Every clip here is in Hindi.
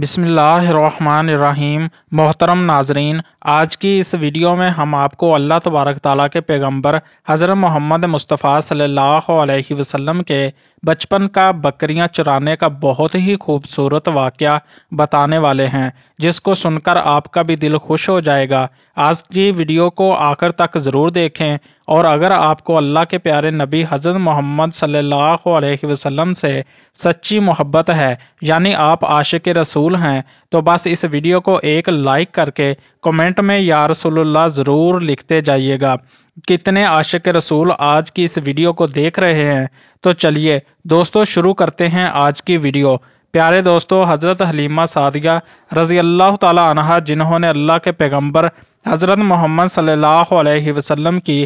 बिसमीम मोहतरम नाजरीन आज की इस वीडियो में हम आपको अल्लाह तबारक ताला के पैगम्बर हज़रत मोहम्मद मुस्तफ़ा सल्लल्लाहु अलैहि वसल्लम के बचपन का बकरियां चुराने का बहुत ही खूबसूरत वाक़ बताने वाले हैं जिसको सुनकर आपका भी दिल खुश हो जाएगा आज की वीडियो को आखिर तक ज़रूर देखें और अगर आपको अल्लाह के प्यारे नबी हज़रत मोहम्मद सल्लल्लाहु अलैहि वसल्लम से सच्ची मोहब्बत है यानी आप आशिक रसूल रसूल हैं तो बस इस वीडियो को एक लाइक करके कमेंट में या रसूलुल्लाह ज़रूर लिखते जाइएगा कितने आशिक रसूल आज की इस वीडियो को देख रहे हैं तो चलिए दोस्तों शुरू करते हैं आज की वीडियो प्यारे दोस्तों हज़रत हलीमा सादिया रज़ी अल्लाह तला जिन्होंने अल्लाह के पैगम्बर हज़रत मोहम्मद सल्लल्लाहु अलैहि वसल्लम की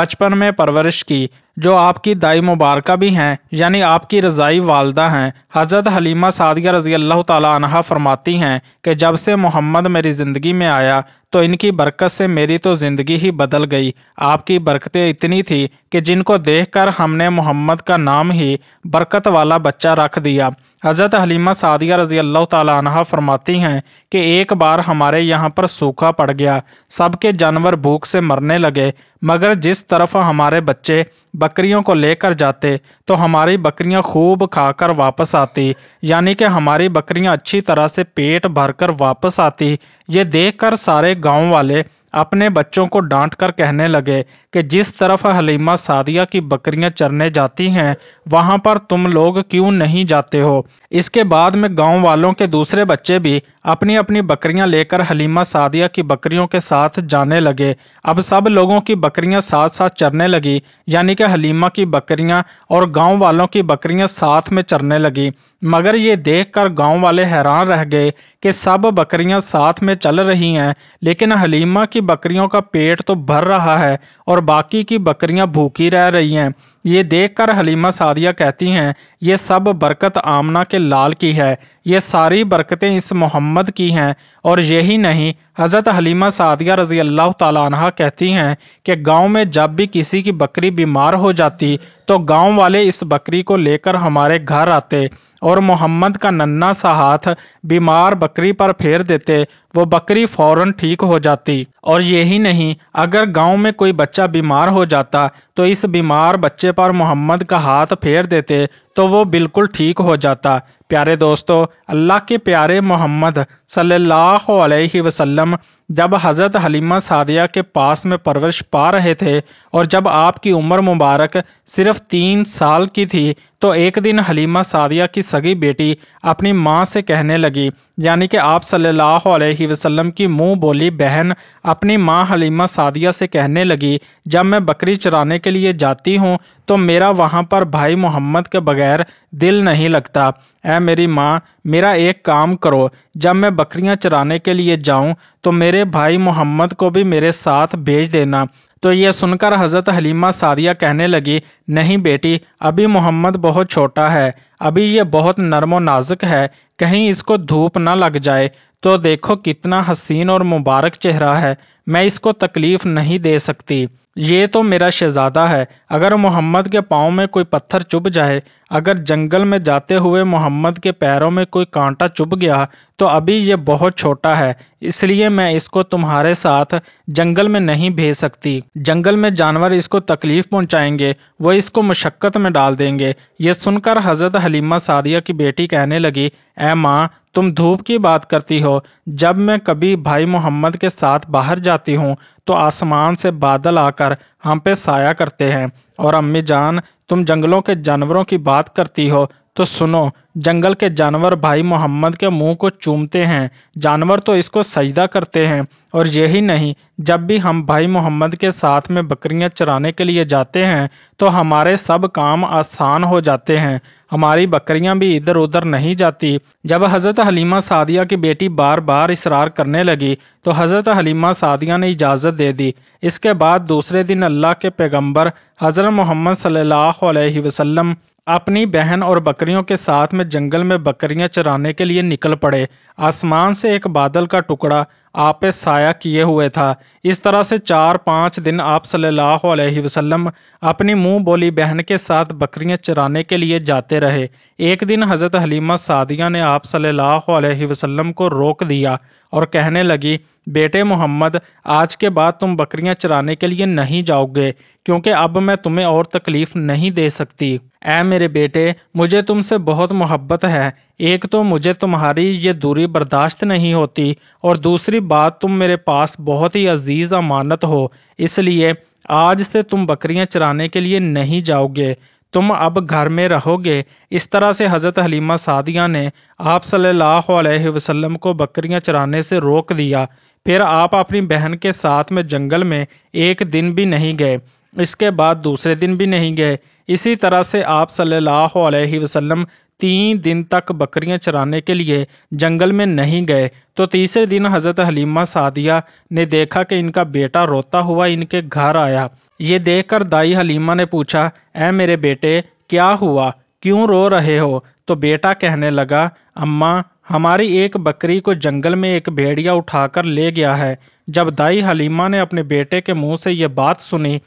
बचपन में परवरिश की जो आपकी दाई मुबारक भी हैं यानी आपकी रज़ाई वालदा हैं हज़रत हलीमा सादिया रज़ी अल्लाह तह फरमाती हैं कि जब से मोहम्मद मेरी ज़िंदगी में आया तो इनकी बरकत से मेरी तो ज़िंदगी ही बदल गई आपकी बरकतें इतनी थी कि जिनको कर हमने मोहम्मद का नाम ही बरकत वाला बच्चा रख दिया हज़रत हलीमा सादिया रज़ी अल्लाह तह फरमाती हैं कि एक बार हमारे यहाँ पर सूखा पड़ गया सबके जानवर भूख से मरने लगे मगर जिस तरफ हमारे बच्चे बकरियों को लेकर जाते तो हमारी बकरियां खूब खाकर वापस आती यानी कि हमारी बकरियां अच्छी तरह से पेट भरकर वापस आती ये देखकर सारे गांव वाले अपने बच्चों को डांट कर कहने लगे कि जिस तरफ हलीमा सादिया की बकरियां चरने जाती हैं वहां पर तुम लोग क्यों नहीं जाते हो इसके बाद में गांव वालों के दूसरे बच्चे भी अपनी अपनी बकरियां लेकर हलीमा सादिया की बकरियों के साथ जाने लगे अब सब लोगों की बकरियां साथ साथ चरने लगी यानी कि हलीमा की बकरियाँ और गाँव वालों की बकरियाँ साथ में चरने लगी मगर ये देख कर वाले हैरान रह गए कि सब बकरियाँ साथ में चल रही हैं लेकिन हलीमा की बकरियों का पेट तो भर रहा है और बाकी की बकरियां भूखी रह रही हैं ये देखकर हलीमा सादिया कहती हैं ये सब बरकत आमना के लाल की है ये सारी बरकतें इस मोहम्मद की हैं और यही नहीं हज़रत हलीमा सादिया रज़ी अल्लाह तह कहती हैं कि गांव में जब भी किसी की बकरी बीमार हो जाती तो गांव वाले इस बकरी को लेकर हमारे घर आते और मोहम्मद का नन्ना सा हाथ बीमार बकरी पर फेर देते वो बकरी फौरन ठीक हो जाती और यही नहीं अगर गांव में कोई बच्चा बीमार हो जाता तो इस बीमार बच्चे पर मोहम्मद का हाथ फेर देते तो वो बिल्कुल ठीक हो जाता प्यारे दोस्तों अल्लाह के प्यारे मोहम्मद सल्लल्लाहु अलैहि वसल्लम जब हज़रत हलीमा सादिया के पास में परवरिश पा रहे थे और जब आपकी उम्र मुबारक सिर्फ तीन साल की थी तो एक दिन हलीमा सादिया की सगी बेटी अपनी माँ से कहने लगी यानी कि आप सल्लल्लाहु अलैहि वसल्लम की मुंह बोली बहन अपनी माँ हलीमा सादिया से कहने लगी जब मैं बकरी चराने के लिए जाती हूँ तो मेरा वहाँ पर भाई मोहम्मद के बगैर बगैर दिल नहीं लगता ऐ मेरी माँ मेरा एक काम करो जब मैं बकरियाँ चराने के लिए जाऊँ तो मेरे भाई मोहम्मद को भी मेरे साथ भेज देना तो यह सुनकर हज़रत हलीमा सादिया कहने लगी नहीं बेटी अभी मोहम्मद बहुत छोटा है अभी यह बहुत नरम व नाजुक है कहीं इसको धूप ना लग जाए तो देखो कितना हसीन और मुबारक चेहरा है मैं इसको तकलीफ़ नहीं दे सकती ये तो मेरा शहज़ादा है अगर मोहम्मद के पाँव में कोई पत्थर चुभ जाए अगर जंगल में जाते हुए मोहम्मद के पैरों में कोई कांटा चुभ गया तो अभी ये बहुत छोटा है इसलिए मैं इसको तुम्हारे साथ जंगल में नहीं भेज सकती जंगल में जानवर इसको तकलीफ़ पहुंचाएंगे वो इसको मशक्क़त में डाल देंगे ये सुनकर हज़रत हलीमा सादिया की बेटी कहने लगी ए माँ तुम धूप की बात करती हो जब मैं कभी भाई मोहम्मद के साथ बाहर जाती हूँ तो आसमान से बादल आकर हम पे साया करते हैं और अम्मी जान तुम जंगलों के जानवरों की बात करती हो तो सुनो जंगल के जानवर भाई मोहम्मद के मुंह को चूमते हैं जानवर तो इसको सजदा करते हैं और यही नहीं जब भी हम भाई मोहम्मद के साथ में बकरियां चराने के लिए जाते हैं तो हमारे सब काम आसान हो जाते हैं हमारी बकरियां भी इधर उधर नहीं जाती जब हज़रत हलीमा सादिया की बेटी बार बार इसरार करने लगी तो हज़रत हलीमा सादिया ने इजाज़त दे दी इसके बाद दूसरे दिन अल्लाह के पैगम्बर हज़रत मोहम्मद सल्ला अलैहि अपनी बहन और बकरियों के साथ में जंगल में बकरियां चराने के लिए निकल पड़े आसमान से एक बादल का टुकड़ा आप पे साया किए हुए था इस तरह से चार पाँच दिन आप सल्लल्लाहु अलैहि वसल्लम अपनी मुंह बोली बहन के साथ बकरियां चराने के लिए जाते रहे एक दिन हज़रत हलीमा सादिया ने आप सल्लल्लाहु अलैहि वसल्लम को रोक दिया और कहने लगी बेटे मोहम्मद आज के बाद तुम बकरियां चराने के लिए नहीं जाओगे क्योंकि अब मैं तुम्हें और तकलीफ़ नहीं दे सकती ऐ मेरे बेटे मुझे तुमसे बहुत मोहब्बत है एक तो मुझे तुम्हारी ये दूरी बर्दाश्त नहीं होती और दूसरी बात तुम मेरे पास बहुत ही अजीज़ अमानत हो इसलिए आज से तुम बकरियां चराने के लिए नहीं जाओगे तुम अब घर में रहोगे इस तरह से हज़रत हलीमा सादिया ने आप सल्लल्लाहु अलैहि वसल्लम को बकरियां चराने से रोक दिया फिर आप अपनी बहन के साथ में जंगल में एक दिन भी नहीं गए इसके बाद दूसरे दिन भी नहीं गए इसी तरह से आप सल्लल्लाहु अलैहि वसल्लम तीन दिन तक बकरियां चराने के लिए जंगल में नहीं गए तो तीसरे दिन हज़रत हलीमा सादिया ने देखा कि इनका बेटा रोता हुआ इनके घर आया ये देखकर दाई हलीमा ने पूछा ए मेरे बेटे क्या हुआ क्यों रो रहे हो तो बेटा कहने लगा अम्मा हमारी एक बकरी को जंगल में एक भेड़िया उठाकर ले गया है जब दाई हलीमा ने अपने बेटे के मुंह से यह बात सुनी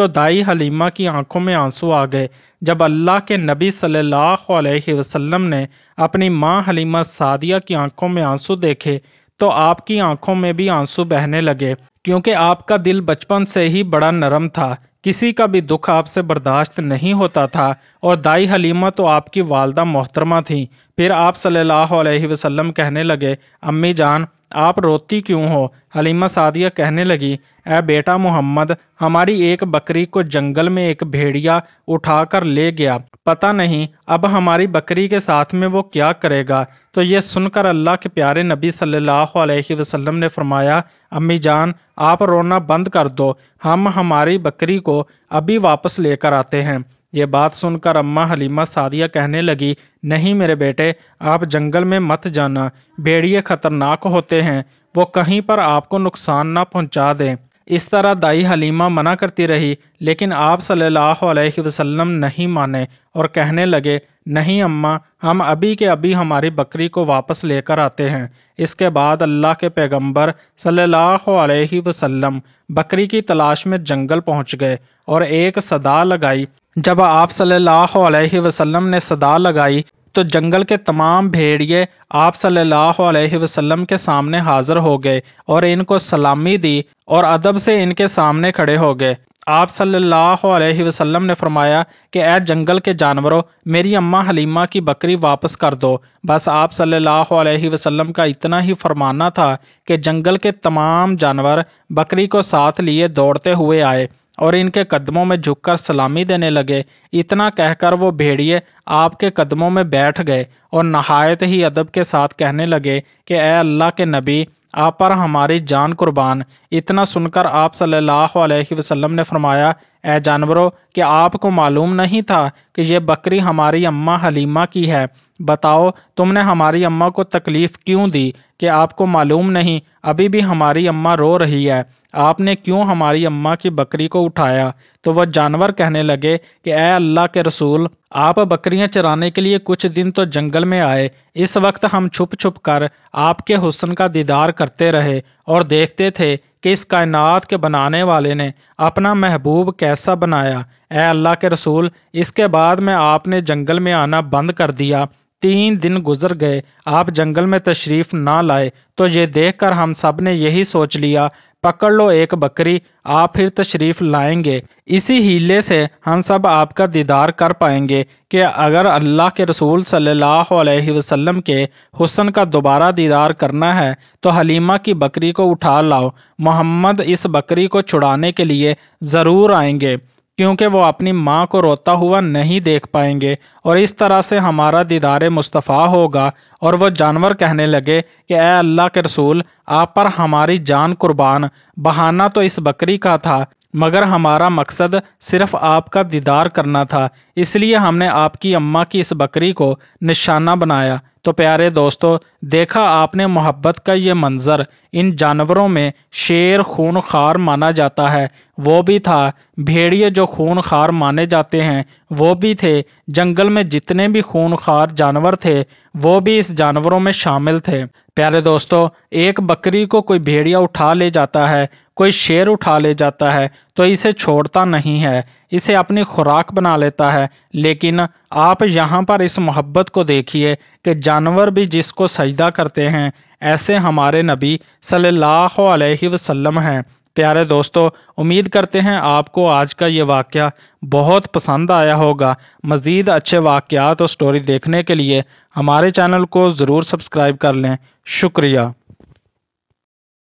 तो दाई हलीमा की आंखों में आंसू आ गए जब अल्लाह के नबी सल्लल्लाहु अलैहि वसल्लम ने अपनी माँ हलीमा सादिया की आंखों में आंसू देखे तो आपकी आंखों में भी आंसू बहने लगे क्योंकि आपका दिल बचपन से ही बड़ा नरम था किसी का भी दुख आपसे बर्दाश्त नहीं होता था और दाई हलीमा तो आपकी वालदा मोहतरमा थी फिर आप सल्लल्लाहु अलैहि वसल्लम कहने लगे अम्मी जान आप रोती क्यों हो हलीमा सादिया कहने लगी ए बेटा मोहम्मद हमारी एक बकरी को जंगल में एक भेड़िया उठाकर ले गया पता नहीं अब हमारी बकरी के साथ में वो क्या करेगा तो ये सुनकर अल्लाह के प्यारे नबी सल्लल्लाहु अलैहि वसल्लम ने फरमाया अम्मी जान आप रोना बंद कर दो हम हमारी बकरी को अभी वापस लेकर आते हैं ये बात सुनकर अम्मा हलीमा सादिया कहने लगी नहीं मेरे बेटे आप जंगल में मत जाना भेड़िए खतरनाक होते हैं वो कहीं पर आपको नुकसान ना पहुंचा दें इस तरह दाई हलीमा मना करती रही लेकिन आप सल्लल्लाहु अलैहि वसल्लम नहीं माने और कहने लगे नहीं अम्मा हम अभी के अभी हमारी बकरी को वापस लेकर आते हैं इसके बाद अल्लाह के पैगंबर सल्लल्लाहु अलैहि वसल्लम बकरी की तलाश में जंगल पहुंच गए और एक सदा लगाई जब आप सल्लल्लाहु अलैहि वसल्लम ने सदा लगाई तो जंगल के तमाम भेड़िए आप सल्लल्लाहु अलैहि वसल्लम के सामने हाज़िर हो गए और इनको सलामी दी और अदब से इनके सामने खड़े हो गए आप सल्लल्लाहु अलैहि वसल्लम ने फरमाया कि ए जंगल के जानवरों मेरी अम्मा हलीमा की बकरी वापस कर दो बस आप सल्लल्लाहु अलैहि वसल्लम का इतना ही फरमाना था कि जंगल के तमाम जानवर बकरी को साथ लिए दौड़ते हुए आए और इनके कदमों में झुककर सलामी देने लगे इतना कहकर वो भेड़िए आपके कदमों में बैठ गए और नहायत ही अदब के साथ कहने लगे कि ए अल्लाह के नबी आप पर हमारी जान कुर्बान इतना सुनकर आप सल्लल्लाहु अलैहि वसल्लम ने फरमाया ए जानवरों कि आपको मालूम नहीं था कि यह बकरी हमारी अम्मा हलीमा की है बताओ तुमने हमारी अम्मा को तकलीफ़ क्यों दी कि आपको मालूम नहीं अभी भी हमारी अम्मा रो रही है आपने क्यों हमारी अम्मा की बकरी को उठाया तो वह जानवर कहने लगे कि ए अल्लाह के रसूल आप बकरियां चराने के लिए कुछ दिन तो जंगल में आए इस वक्त हम छुप छुप कर आपके हुसन का दीदार करते रहे और देखते थे कि इस कायनात के बनाने वाले ने अपना महबूब कैसा बनाया ए अल्लाह के रसूल इसके बाद में आपने जंगल में आना बंद कर दिया तीन दिन गुजर गए आप जंगल में तशरीफ़ ना लाए तो ये देखकर हम सब ने यही सोच लिया पकड़ लो एक बकरी आप फिर तशरीफ़ लाएंगे इसी हीले से हम सब आपका दीदार कर पाएंगे कि अगर अल्लाह के रसूल सल्लल्लाहु अलैहि वसल्लम के हुसन का दोबारा दीदार करना है तो हलीमा की बकरी को उठा लाओ मोहम्मद इस बकरी को छुड़ाने के लिए ज़रूर आएंगे क्योंकि वो अपनी माँ को रोता हुआ नहीं देख पाएंगे और इस तरह से हमारा दीदार मुस्तफ़ा होगा और वह जानवर कहने लगे कि ए अल्लाह के रसूल आप पर हमारी जान कुर्बान बहाना तो इस बकरी का था मगर हमारा मकसद सिर्फ आपका दीदार करना था इसलिए हमने आपकी अम्मा की इस बकरी को निशाना बनाया तो प्यारे दोस्तों देखा आपने मोहब्बत का ये मंज़र इन जानवरों में शेर खून खार माना जाता है वो भी था भेड़िए जो खून खार माने जाते हैं वो भी थे जंगल में जितने भी खून खार जानवर थे वो भी इस जानवरों में शामिल थे प्यारे दोस्तों एक बकरी को कोई भेड़िया उठा ले जाता है कोई शेर उठा ले जाता है तो इसे छोड़ता नहीं है इसे अपनी खुराक बना लेता है लेकिन आप यहाँ पर इस मोहब्बत को देखिए कि जानवर भी जिसको सजदा करते हैं ऐसे हमारे नबी सल्लल्लाहु अलैहि वसल्लम हैं प्यारे दोस्तों उम्मीद करते हैं आपको आज का ये वाक़ बहुत पसंद आया होगा मज़ीद अच्छे वाक़ात और स्टोरी देखने के लिए हमारे चैनल को ज़रूर सब्सक्राइब कर लें शुक्रिया